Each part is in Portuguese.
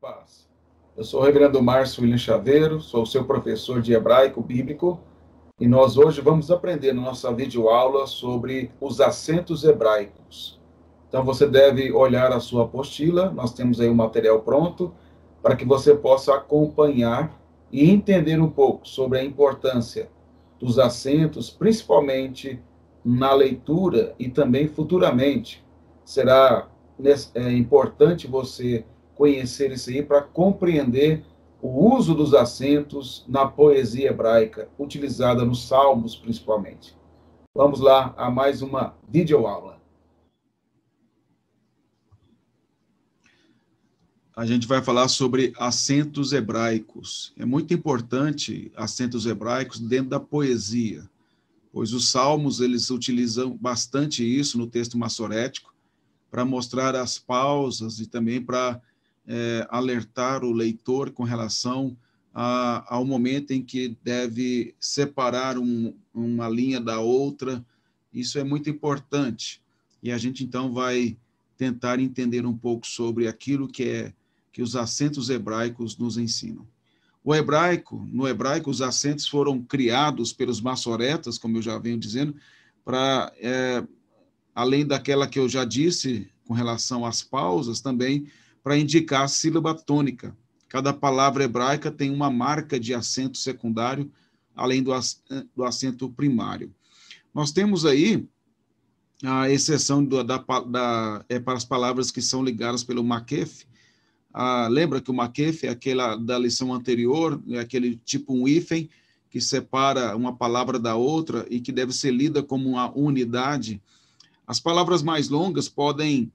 Paz. Eu sou o reverendo Márcio William Chaveiro, sou seu professor de hebraico bíblico e nós hoje vamos aprender na nossa videoaula sobre os acentos hebraicos. Então você deve olhar a sua apostila, nós temos aí o material pronto para que você possa acompanhar e entender um pouco sobre a importância dos acentos, principalmente na leitura e também futuramente. Será né, é importante você conhecer isso aí para compreender o uso dos acentos na poesia hebraica, utilizada nos Salmos principalmente. Vamos lá a mais uma videoaula. A gente vai falar sobre acentos hebraicos. É muito importante acentos hebraicos dentro da poesia, pois os salmos eles utilizam bastante isso no texto massorético para mostrar as pausas e também para é, alertar o leitor com relação a, ao momento em que deve separar um, uma linha da outra. Isso é muito importante. E a gente então vai tentar entender um pouco sobre aquilo que é que os acentos hebraicos nos ensinam. O hebraico, no hebraico, os acentos foram criados pelos maçoretas, como eu já venho dizendo, para é, além daquela que eu já disse com relação às pausas, também para indicar a sílaba tônica. Cada palavra hebraica tem uma marca de acento secundário, além do, do acento primário. Nós temos aí a exceção do, da, da, é para as palavras que são ligadas pelo makef. Ah, lembra que o makef é aquela da lição anterior, é aquele tipo um hífen que separa uma palavra da outra e que deve ser lida como uma unidade. As palavras mais longas podem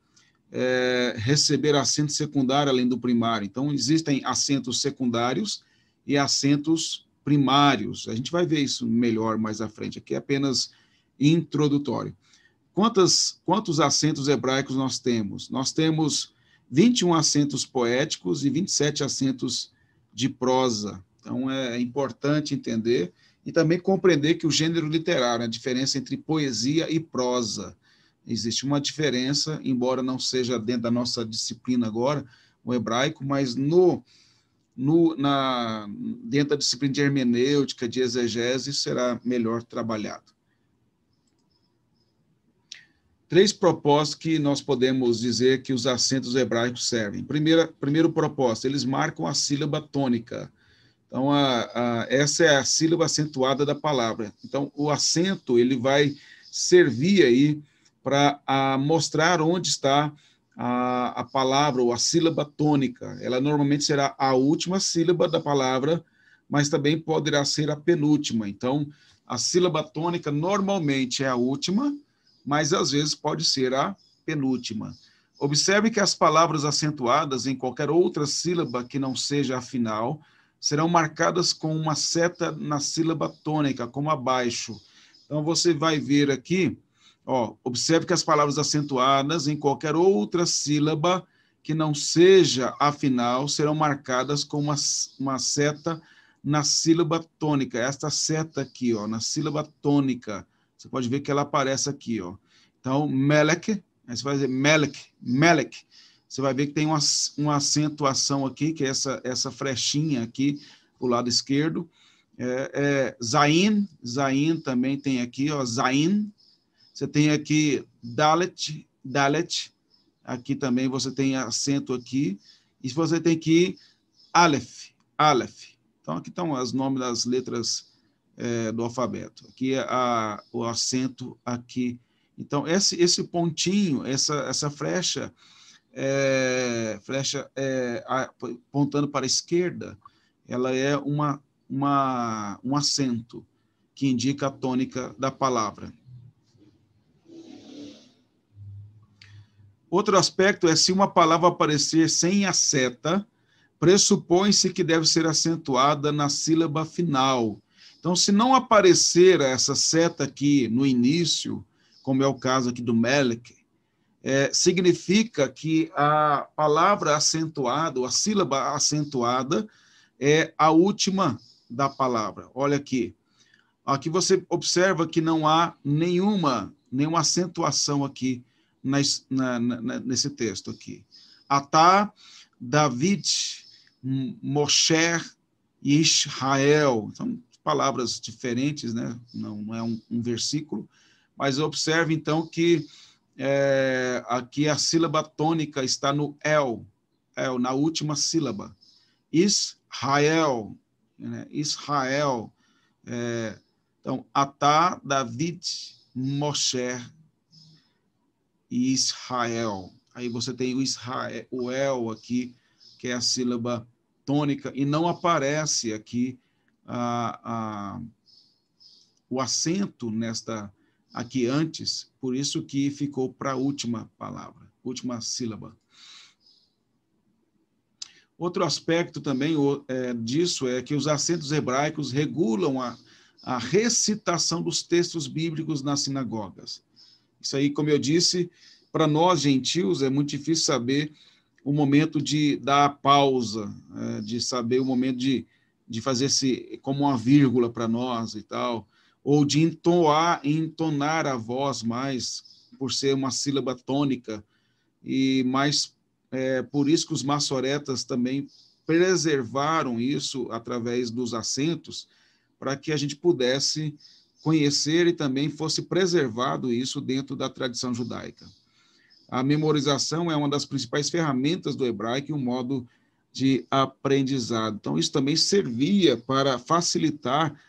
é, receber assento secundário além do primário. Então, existem assentos secundários e assentos primários. A gente vai ver isso melhor mais à frente. Aqui é apenas introdutório. Quantas, quantos assentos hebraicos nós temos? Nós temos 21 assentos poéticos e 27 assentos de prosa. Então, é importante entender e também compreender que o gênero literário, a diferença entre poesia e prosa. Existe uma diferença, embora não seja dentro da nossa disciplina agora, o hebraico, mas no, no na, dentro da disciplina de hermenêutica, de exegese, será melhor trabalhado. Três propósitos que nós podemos dizer que os acentos hebraicos servem. Primeira, primeiro propósito, eles marcam a sílaba tônica. Então, a, a, essa é a sílaba acentuada da palavra. Então, o acento, ele vai servir aí para mostrar onde está a, a, palavra ou a sílaba tônica. Ela normalmente será a última sílaba da palavra, mas também poderá ser a penúltima. Então, a sílaba tônica normalmente é a última, mas às vezes pode ser a penúltima. Observe que as palavras acentuadas em qualquer outra sílaba que não seja a final serão marcadas com uma seta na sílaba tônica, como abaixo. Então, você vai ver aqui Ó, observe que as palavras acentuadas em qualquer outra sílaba que não seja a final serão marcadas com uma, uma seta na sílaba tônica. Esta seta aqui, ó, na sílaba tônica. Você pode ver que ela aparece aqui, ó. Então, melek, aí você vai dizer melek, melek. Você vai ver que tem uma, uma acentuação aqui, que é essa, essa frechinha aqui, o lado esquerdo. É, é, zain, zain também tem aqui, ó, zain, você tem aqui Dalet, Dalet. Aqui também você tem acento aqui. E você tem aqui Aleph, Aleph. Então, aqui estão os nomes das letras é, do alfabeto. Aqui é a, o acento aqui. Então, esse, esse pontinho, essa, essa flecha, é, flecha é, apontando para a esquerda, ela é uma, uma, um acento que indica a tônica da palavra. Outro aspecto é se uma palavra aparecer sem a seta, pressupõe-se que deve ser acentuada na sílaba final. Então, se não aparecer essa seta aqui no início, como é o caso aqui do Melek, é, significa que a palavra acentuada, ou a sílaba acentuada, é a última da palavra. Olha aqui. Aqui você observa que não há nenhuma, nenhuma acentuação aqui nas, na, na, nesse texto aqui. Atá, David, Moshe e Israel. São palavras diferentes, né? não, não é um, um, versículo, mas observe então que é, aqui a sílaba tônica está no El, El na última sílaba. Israel, né? Israel. É, então, Atá, David, Moshe e Israel. Aí você tem o Israel, o El aqui, que é a sílaba tônica, e não aparece aqui a, a, o acento nesta aqui antes, por isso que ficou para a última palavra, última sílaba. Outro aspecto também é, disso é que os acentos hebraicos regulam a, a recitação dos textos bíblicos nas sinagogas. Isso aí, como eu disse, para nós gentios é muito difícil saber o momento de dar a pausa, né, de saber o momento de, de fazer se como uma vírgula para nós e tal, ou de entoar, entonar a voz mais por ser uma sílaba tônica e mais é, por isso que os maçoretas também preservaram isso através dos acentos para que a gente pudesse conhecer e também fosse preservado isso dentro da tradição judaica. A memorização é uma das principais ferramentas do hebraico e um modo de aprendizado. Então, isso também servia para facilitar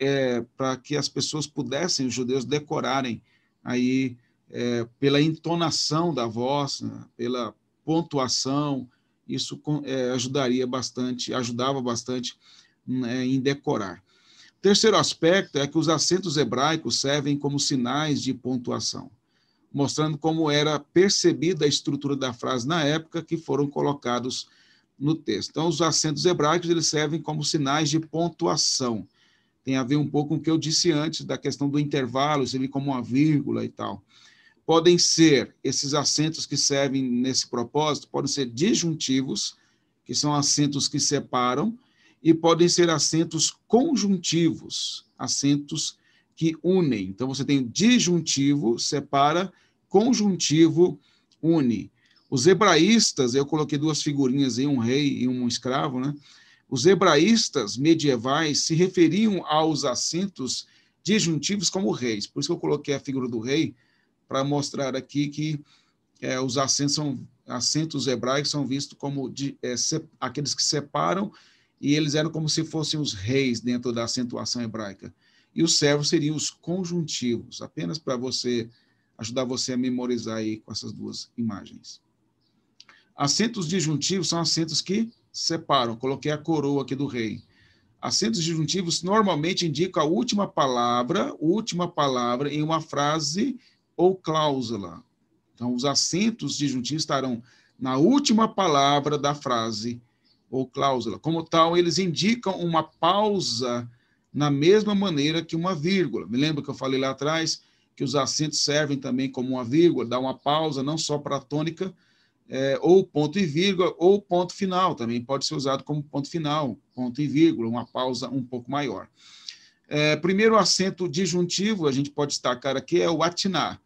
é, para que as pessoas pudessem, os judeus, decorarem aí é, pela entonação da voz, né, pela pontuação, isso é, ajudaria bastante, ajudava bastante né, em decorar. Terceiro aspecto é que os acentos hebraicos servem como sinais de pontuação, mostrando como era percebida a estrutura da frase na época que foram colocados no texto. Então, os acentos hebraicos eles servem como sinais de pontuação. Tem a ver um pouco com o que eu disse antes da questão do intervalo, se ele como uma vírgula e tal. Podem ser esses acentos que servem nesse propósito, podem ser disjuntivos, que são acentos que separam, e podem ser acentos conjuntivos, acentos que unem. Então você tem disjuntivo, separa, conjuntivo, une. Os hebraístas, eu coloquei duas figurinhas aí, um rei e um escravo, né? Os hebraístas medievais se referiam aos acentos disjuntivos como reis. Por isso que eu coloquei a figura do rei para mostrar aqui que é, os acentos, são, acentos hebraicos são vistos como de, é, se, aqueles que separam e eles eram como se fossem os reis dentro da acentuação hebraica. E os servos seriam os conjuntivos, apenas para você ajudar você a memorizar aí com essas duas imagens. Acentos disjuntivos são acentos que separam. Coloquei a coroa aqui do rei. Acentos disjuntivos normalmente indicam a última palavra, última palavra em uma frase ou cláusula. Então, os acentos disjuntivos estarão na última palavra da frase ou cláusula. Como tal, eles indicam uma pausa na mesma maneira que uma vírgula. Me lembra que eu falei lá atrás que os acentos servem também como uma vírgula, dá uma pausa não só para a tônica, é, ou ponto e vírgula, ou ponto final, também pode ser usado como ponto final, ponto e vírgula, uma pausa um pouco maior. É, primeiro acento disjuntivo, a gente pode destacar aqui, é o atinar.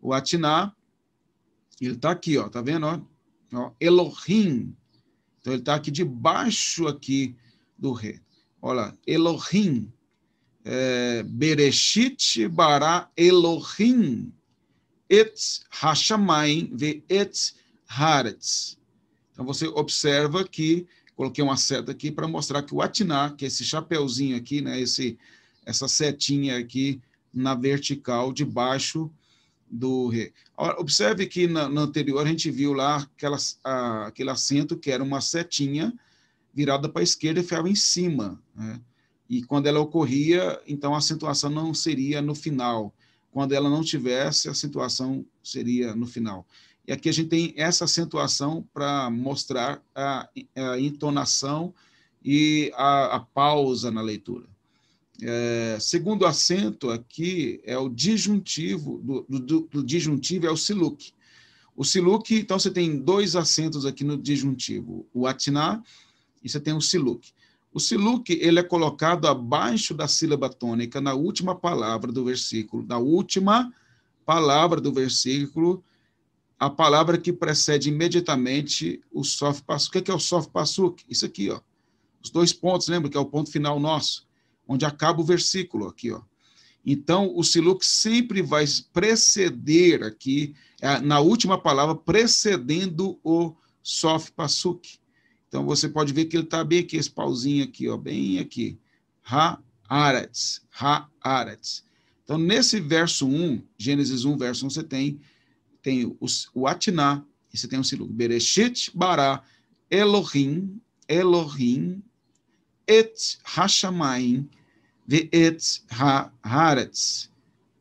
O atinar, ele está aqui, ó, tá vendo? Ó, ó Elohim, então ele está aqui debaixo aqui do rei. Olha, Elohim, é, Bereshit bara Elohim et hashamayim ve et haaretz. Então você observa que coloquei uma seta aqui para mostrar que o atiná, que é esse chapéuzinho aqui, né, esse essa setinha aqui na vertical de baixo do rei. Observe que na, na, anterior a gente viu lá aquela, a, aquele acento que era uma setinha virada para a esquerda e ficava em cima. Né? E quando ela ocorria, então a acentuação não seria no final. Quando ela não tivesse, a acentuação seria no final. E aqui a gente tem essa acentuação para mostrar a, a, entonação e a, a pausa na leitura. É, segundo acento aqui é o disjuntivo, do, do, do disjuntivo é o siluk. O siluk, então você tem dois acentos aqui no disjuntivo, o atinar e você tem o siluk. O siluk ele é colocado abaixo da sílaba tônica, na última palavra do versículo, na última palavra do versículo, a palavra que precede imediatamente o sof passuk. O que é, é o sof passuk? Isso aqui, ó. Os dois pontos, lembra que é o ponto final nosso onde acaba o versículo aqui, ó. Então, o siluque sempre vai preceder aqui, é, na última palavra, precedendo o sof pasuk. Então, você pode ver que ele está bem aqui, esse pauzinho aqui, ó, bem aqui. Ha-aretz, ha-aretz. Então, nesse verso 1, Gênesis 1, verso 1, você tem, tem o, o atiná, e você tem o siluque Bereshit bara Elohim, Elohim, et hashamayim, Ve'etz haaretz.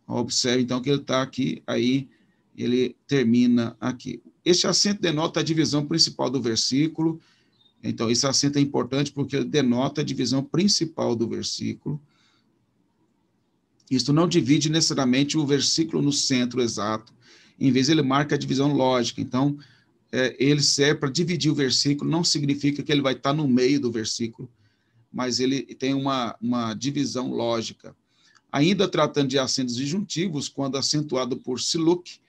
Observe, então, que ele está aqui, aí ele termina aqui. Este acento denota a divisão principal do versículo. Então, esse acento é importante porque ele denota a divisão principal do versículo. Isto não divide necessariamente o versículo no centro exato. Em vez, ele marca a divisão lógica. Então, é, ele serve para dividir o versículo, não significa que ele vai estar tá no meio do versículo, mas ele tem uma, uma divisão lógica. Ainda tratando de acentos disjuntivos, quando acentuado por siluk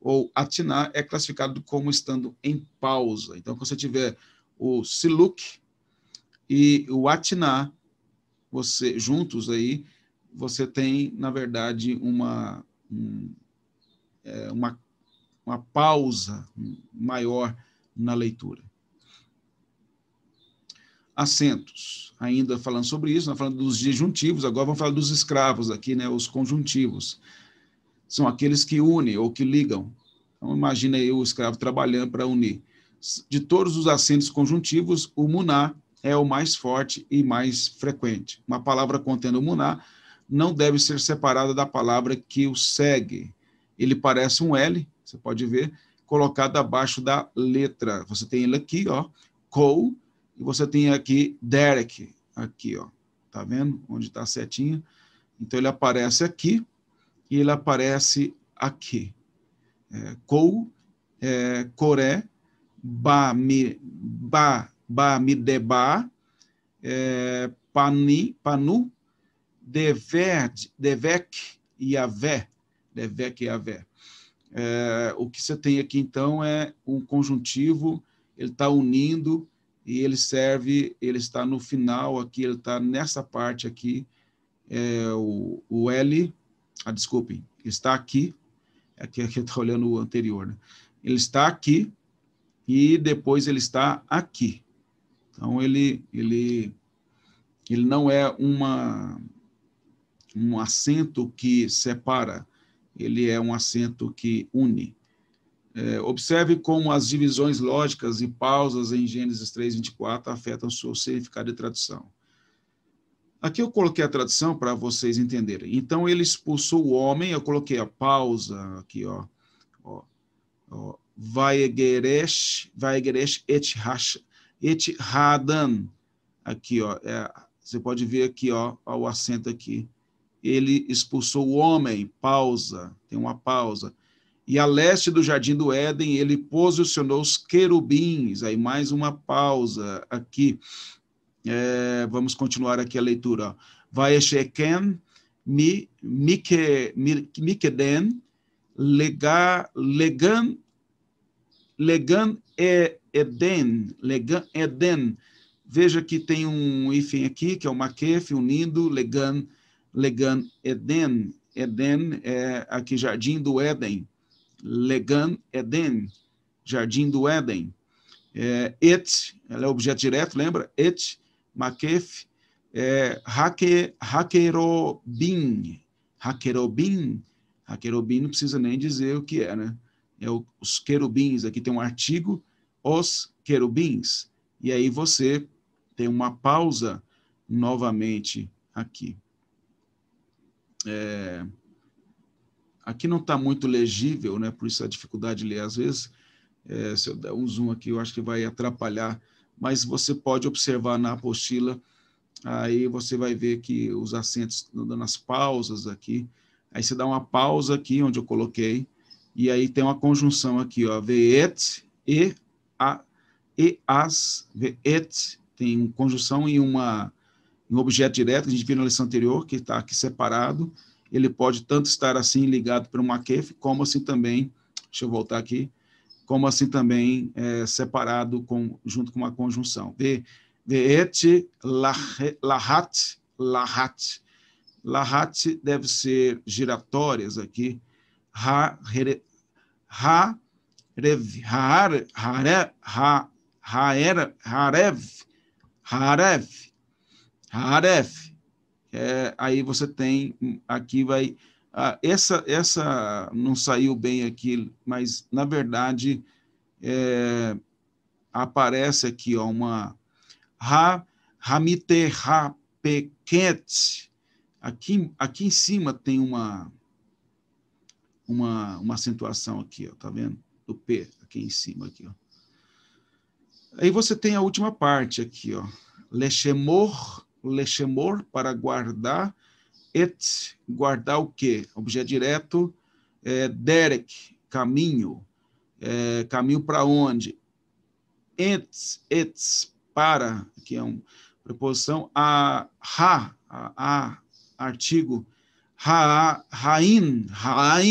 ou atinar, é classificado como estando em pausa. Então, quando você tiver o siluk e o atinar, você juntos aí, você tem, na verdade, uma, um, é, uma, uma pausa maior na leitura assentos. Ainda falando sobre isso, nós falando dos disjuntivos, agora vamos falar dos escravos aqui, né, os conjuntivos. São aqueles que unem ou que ligam. Então, imagina aí o escravo trabalhando para unir. De todos os assentos conjuntivos, o muná é o mais forte e mais frequente. Uma palavra contendo muná não deve ser separada da palavra que o segue. Ele parece um L, você pode ver, colocado abaixo da letra. Você tem ele aqui, ó, Col e você tem aqui Derek, aqui, ó. Tá vendo? Onde está a setinha. Então, ele aparece aqui e ele aparece aqui. É, Kou, é, Coré, ba ba, ba, é, Pani, Panu, Deverd, Devec e Avé. Devec e Avé. É, o que você tem aqui, então, é um conjuntivo, ele está unindo e ele serve, ele está no final aqui, ele está nessa parte aqui, é, o, o L, ah, desculpem, está aqui, aqui, é aqui é está olhando o anterior, né? ele está aqui e depois ele está aqui. Então, ele, ele, ele não é uma, um acento que separa, ele é um acento que une. É, observe como as divisões lógicas e pausas em Gênesis 3, 24 afetam seu significado de tradução. Aqui eu coloquei a tradução para vocês entenderem. Então ele expulsou o homem, eu coloquei a pausa aqui, ó. ó, ó Vaegeresh, Vaegeresh et, hash, et Hadan. Aqui, ó. É, você pode ver aqui, ó, o acento aqui. Ele expulsou o homem, pausa, tem uma pausa. E a leste do Jardim do Éden, ele posicionou os querubins. Aí, mais uma pausa aqui. É, vamos continuar aqui a leitura. Vai Vaeshekem, Mikeden, Legan, Legan Eden, Legan Eden. Veja que tem um hífen aqui, que é o Makef, unindo, Legan, Legan Eden. Eden é aqui Jardim do Éden. Legan Eden, Jardim do Éden. É, et, ela é objeto direto, lembra? Et, Makef, é, hake, Hakerobim. Hakerobim, Hakerobim não precisa nem dizer o que é, né? É o, os querubins, aqui tem um artigo, os querubins. E aí você tem uma pausa novamente aqui. É, Aqui não está muito legível, né? por isso a dificuldade de ler às vezes. É, se eu der um zoom aqui, eu acho que vai atrapalhar, mas você pode observar na apostila, aí você vai ver que os acentos nas pausas aqui, aí você dá uma pausa aqui onde eu coloquei, e aí tem uma conjunção aqui, ó, veet e a e as veet tem uma conjunção e uma um objeto direto que a gente viu na lição anterior que está aqui separado ele pode tanto estar assim ligado para uma kef, como assim também, deixa eu voltar aqui, como assim também é, separado com, junto com uma conjunção. Ve, ve'et lahat, lahat. Lahat deve ser giratórias aqui. Ha, re, ha, rev, ha, ha, ha, ha, harev, harev, harev, é, aí você tem aqui vai essa essa não saiu bem aqui, mas na verdade é, aparece aqui ó, uma ra ramite rapequete. Aqui aqui em cima tem uma uma, uma acentuação aqui, ó, tá vendo? Do P aqui em cima aqui, ó. Aí você tem a última parte aqui, ó. Lechemor lechemor, para guardar, et, guardar o quê? Objeto direto, é, derek, caminho, é, caminho para onde? et et para, que é uma preposição, a ha a, a artigo, ra, in ha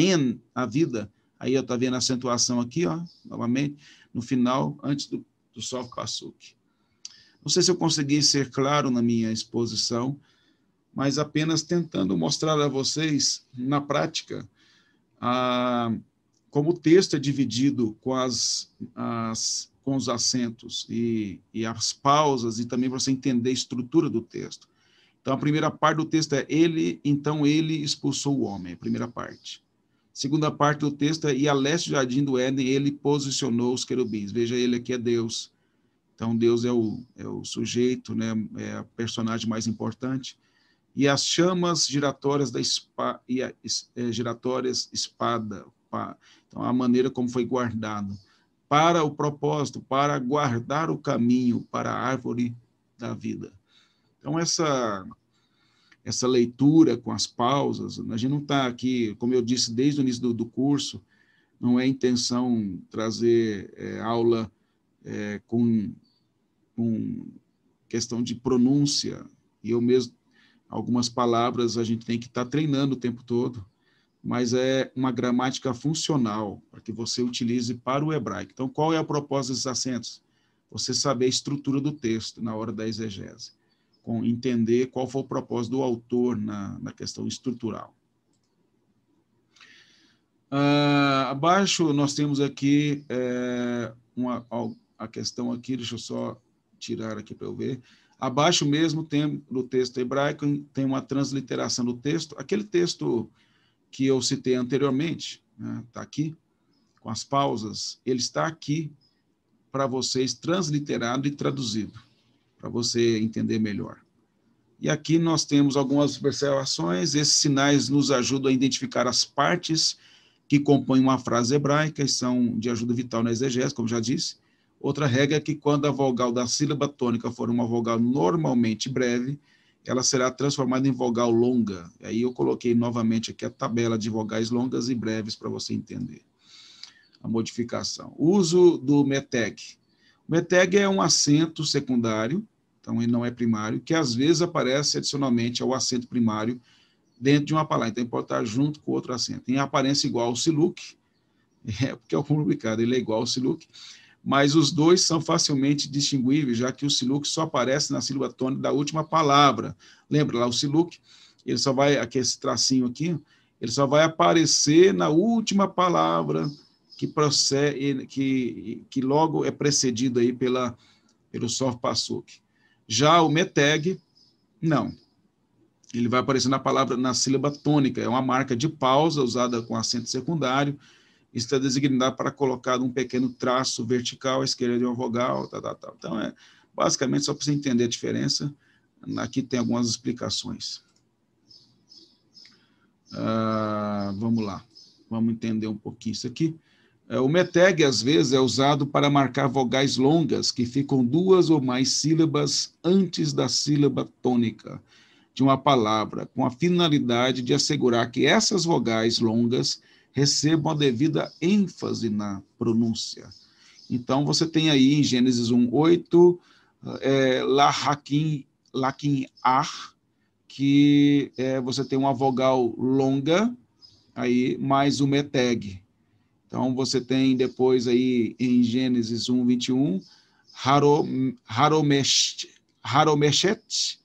in a vida. Aí eu estou vendo a acentuação aqui, ó, novamente, no final, antes do, do sol Passuque. Não sei se eu consegui ser claro na minha exposição, mas apenas tentando mostrar a vocês, na prática, a, como o texto é dividido com, as, as, com os acentos e, e as pausas, e também para você entender a estrutura do texto. Então, a primeira parte do texto é ele, então ele expulsou o homem, a primeira parte. Segunda parte do texto é, e a leste do jardim do Éden, ele posicionou os querubins. Veja, ele aqui é Deus. Então, Deus é o, é o sujeito, né? é a personagem mais importante. E as chamas giratórias da espada, e a, é, giratórias espada, pá. então a maneira como foi guardado, para o propósito, para guardar o caminho para a árvore da vida. Então, essa essa leitura com as pausas, a gente não está aqui, como eu disse desde o início do, do curso, não é intenção trazer é, aula é, com com questão de pronúncia. E eu mesmo, algumas palavras a gente tem que estar tá treinando o tempo todo, mas é uma gramática funcional para que você utilize para o hebraico. Então, qual é a proposta desses acentos? Você saber a estrutura do texto na hora da exegese, com entender qual foi o propósito do autor na, na questão estrutural. Uh, abaixo nós temos aqui é, uma, a questão aqui, deixa eu só tirar aqui para eu ver. Abaixo mesmo tem no texto hebraico tem uma transliteração do texto, aquele texto que eu citei anteriormente, está né, tá aqui com as pausas, ele está aqui para vocês transliterado e traduzido, para você entender melhor. E aqui nós temos algumas observações, esses sinais nos ajudam a identificar as partes que compõem uma frase hebraica e são de ajuda vital na exegese, como já disse. Outra regra é que quando a vogal da sílaba tônica for uma vogal normalmente breve, ela será transformada em vogal longa. Aí eu coloquei novamente aqui a tabela de vogais longas e breves para você entender a modificação. uso do METEG. O METEG é um acento secundário, então ele não é primário, que às vezes aparece adicionalmente ao acento primário dentro de uma palavra. Então ele pode estar junto com outro acento. Em aparência igual ao siluk, é, porque é o complicado, ele é igual ao siluk mas os dois são facilmente distinguíveis, já que o siluk só aparece na sílaba tônica da última palavra. Lembra lá o siluk, ele só vai aqui esse tracinho aqui, ele só vai aparecer na última palavra que procede, que, que logo é precedido aí pela pelo sof pasuk. Já o meteg não. Ele vai aparecer na palavra na sílaba tônica, é uma marca de pausa usada com acento secundário está é designado para colocar um pequeno traço vertical à esquerda de uma vogal, tá, tá, tá. Então, é basicamente só para você entender a diferença. Aqui tem algumas explicações. Ah, vamos lá, vamos entender um pouquinho isso aqui. É, o meteg, às vezes, é usado para marcar vogais longas, que ficam duas ou mais sílabas antes da sílaba tônica de uma palavra, com a finalidade de assegurar que essas vogais longas recebam a devida ênfase na pronúncia. Então, você tem aí em Gênesis 1, 8, eh, é, Lahakim, Ar, que é, você tem uma vogal longa, aí mais o meteg. Então, você tem depois aí em Gênesis 1, 21, Harom, haro Haromeshet,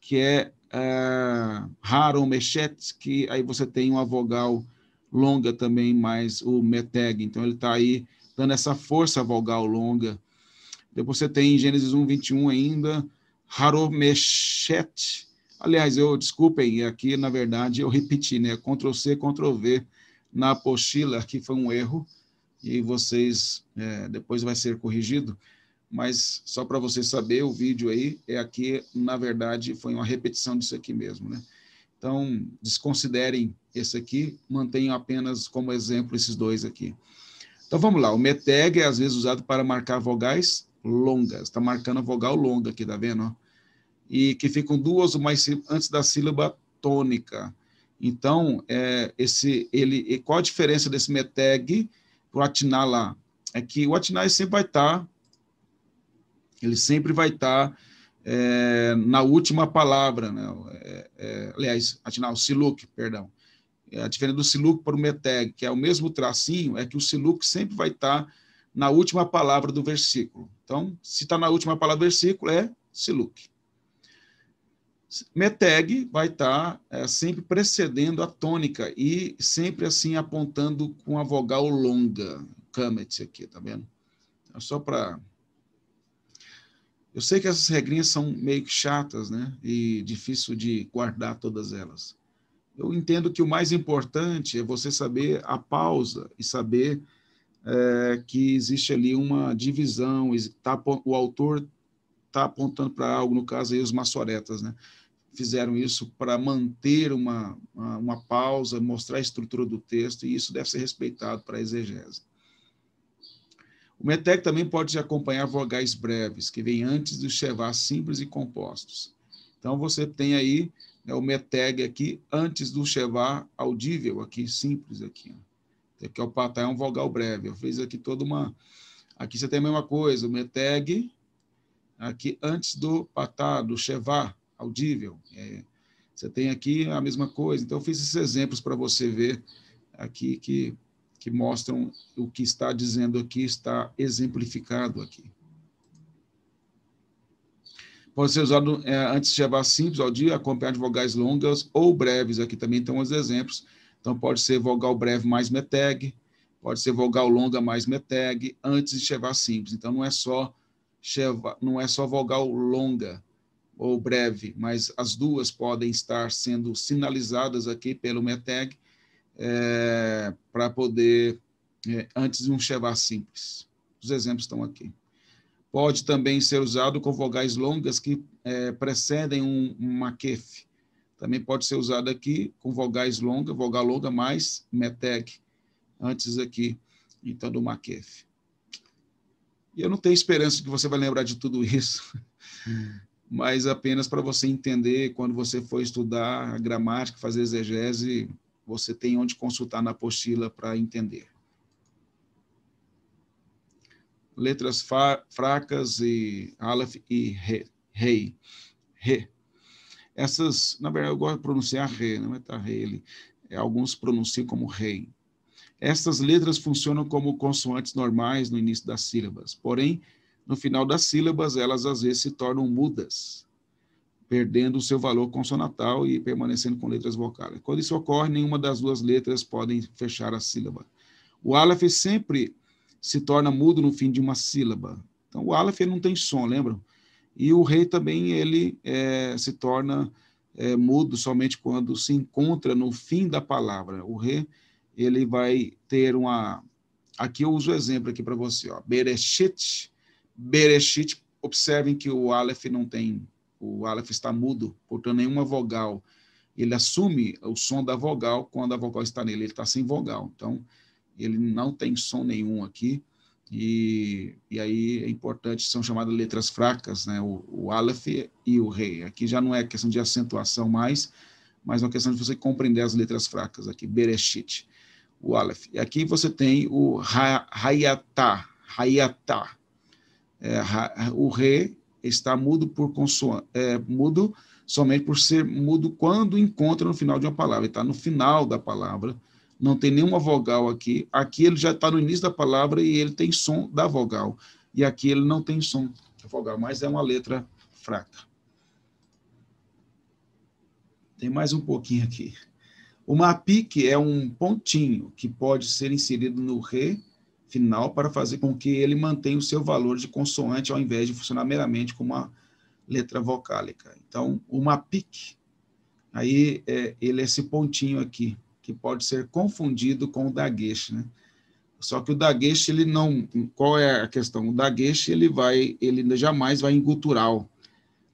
que é uh, Haromeshet, que aí você tem uma vogal longa também mais o meteg. Então ele está aí dando essa força vogal longa. Depois você tem em Gênesis 1, 21 ainda, Haromeshet. Aliás, eu desculpem, é aqui na verdade eu repeti, né? Ctrl C, Ctrl V na apostila, aqui foi um erro, e vocês é, depois vai ser corrigido. Mas só para você saber, o vídeo aí é aqui, na verdade, foi uma repetição disso aqui mesmo, né? Então, desconsiderem esse aqui, mantenho apenas como exemplo esses dois aqui. Então vamos lá, o meteg é às vezes usado para marcar vogais longas, está marcando a vogal longa aqui, tá vendo? E que ficam duas ou mais antes da sílaba tônica. Então, é, esse, ele, qual a diferença desse meteg para o atinar lá? É que o atinar sempre vai estar, tá, ele sempre vai estar tá, é, na última palavra, né? É, é aliás, atinar, o siluk, perdão é, a diferença do Siluc para o Meteg, que é o mesmo tracinho, é que o Siluc sempre vai estar tá na última palavra do versículo. Então, se está na última palavra do versículo, é Siluc. Meteg vai estar tá, é, sempre precedendo a tônica e sempre assim apontando com a vogal longa. Kamet aqui, tá vendo? É só para eu sei que essas regrinhas são meio que chatas, né? E difícil de guardar todas elas eu entendo que o mais importante é você saber a pausa e saber é, que existe ali uma divisão, tá, o autor está apontando para algo, no caso aí os maçoretas, né? fizeram isso para manter uma, uma, uma, pausa, mostrar a estrutura do texto, e isso deve ser respeitado para a exegese. O METEC também pode acompanhar vogais breves, que vêm antes dos chevás simples e compostos. Então, você tem aí né, o meteg aqui antes do chevar audível, aqui simples aqui. Aqui é o patar, é um vogal breve. Eu fiz aqui toda uma... Aqui você tem a mesma coisa, o meteg aqui antes do patar, do chevar audível. É, você tem aqui a mesma coisa. Então, eu fiz esses exemplos para você ver aqui que, que mostram o que está dizendo aqui, está exemplificado aqui. Pode ser usado é, antes de levar simples ao dia, acompanhado de vogais longas ou breves. Aqui também tem uns exemplos. Então, pode ser vogal breve mais meteg, pode ser vogal longa mais meteg, antes de chevar simples. Então, não é só cheva, não é só vogal longa ou breve, mas as duas podem estar sendo sinalizadas aqui pelo meteg é, para poder, é, antes de um chevar simples. Os exemplos estão aqui. Pode também ser usado com vogais longas que é, precedem um, um maquef. Também pode ser usado aqui com vogais longas, vogal longa mais meteg, antes aqui, então, do maquef. E eu não tenho esperança de que você vai lembrar de tudo isso, mas apenas para você entender, quando você for estudar a gramática, fazer exegese, você tem onde consultar na apostila para entender letras fracas e Aleph e Re. Rei. Re. Essas, na verdade, eu gosto de pronunciar Re, não é tá Re, ele. É, alguns pronunciam como Rei. Estas letras funcionam como consoantes normais no início das sílabas, porém, no final das sílabas, elas às vezes se tornam mudas, perdendo o seu valor consonatal e permanecendo com letras vocais. Quando isso ocorre, nenhuma das duas letras podem fechar a sílaba. O Aleph sempre se torna mudo no fim de uma sílaba. Então, o Aleph ele não tem som, lembram? E o rei também ele é, se torna é, mudo somente quando se encontra no fim da palavra. O rei ele vai ter uma. Aqui eu uso o exemplo aqui para você, ó. Bereshit. Bereshit. Observem que o Aleph não tem. O Aleph está mudo, portanto, nenhuma vogal. Ele assume o som da vogal quando a vogal está nele, ele está sem vogal. Então, ele não tem som nenhum aqui, e, e aí é importante, são chamadas letras fracas, né? o, o Aleph e o Rei. Aqui já não é questão de acentuação mais, mas é uma questão de você compreender as letras fracas aqui, Bereshit, o Aleph. E aqui você tem o Hayatá, Hayatá. É, o rei está mudo por consoante, é, mudo somente por ser mudo quando encontra no final de uma palavra, está no final da palavra, não tem nenhuma vogal aqui. Aqui ele já está no início da palavra e ele tem som da vogal. E aqui ele não tem som da vogal, mas é uma letra fraca. Tem mais um pouquinho aqui. O mapique é um pontinho que pode ser inserido no re final para fazer com que ele mantenha o seu valor de consoante ao invés de funcionar meramente como uma letra vocálica. Então, o mapique, aí é, ele é esse pontinho aqui que pode ser confundido com o Dagesh, né? Só que o Dagesh, ele não. Qual é a questão? O Dagesh, ele vai, ele jamais vai em gutural,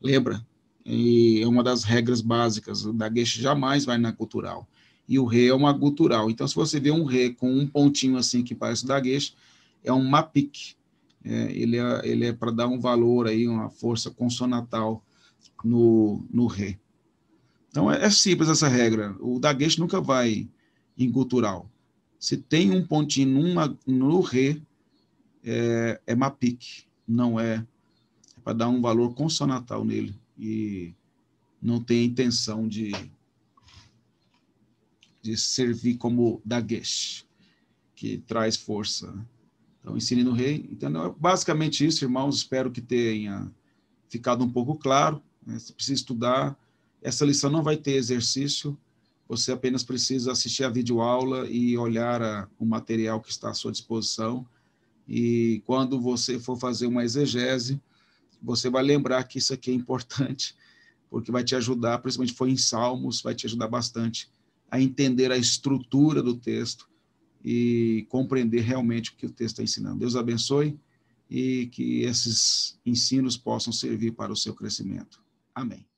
lembra? E é uma das regras básicas. O Dagesh jamais vai na gutural. E o Re é uma gutural. Então, se você vê um Re com um pontinho assim que parece o Dagesh, é um Mapic. É, ele é, ele é para dar um valor aí, uma força consonatal no, no Re. Então é, é simples essa regra. O dagueste nunca vai em gutural. Se tem um pontinho numa, no re, é, é mapique, não é, é para dar um valor consonantal nele. E não tem intenção de, de servir como dagueste, que traz força. Então, ensine no rei. Então, é basicamente isso, irmãos. Espero que tenha ficado um pouco claro. Né? Se precisa estudar, essa lição não vai ter exercício, você apenas precisa assistir a videoaula e olhar a, o material que está à sua disposição. E quando você for fazer uma exegese, você vai lembrar que isso aqui é importante, porque vai te ajudar, principalmente foi em Salmos, vai te ajudar bastante a entender a estrutura do texto e compreender realmente o que o texto está ensinando. Deus abençoe e que esses ensinos possam servir para o seu crescimento. Amém.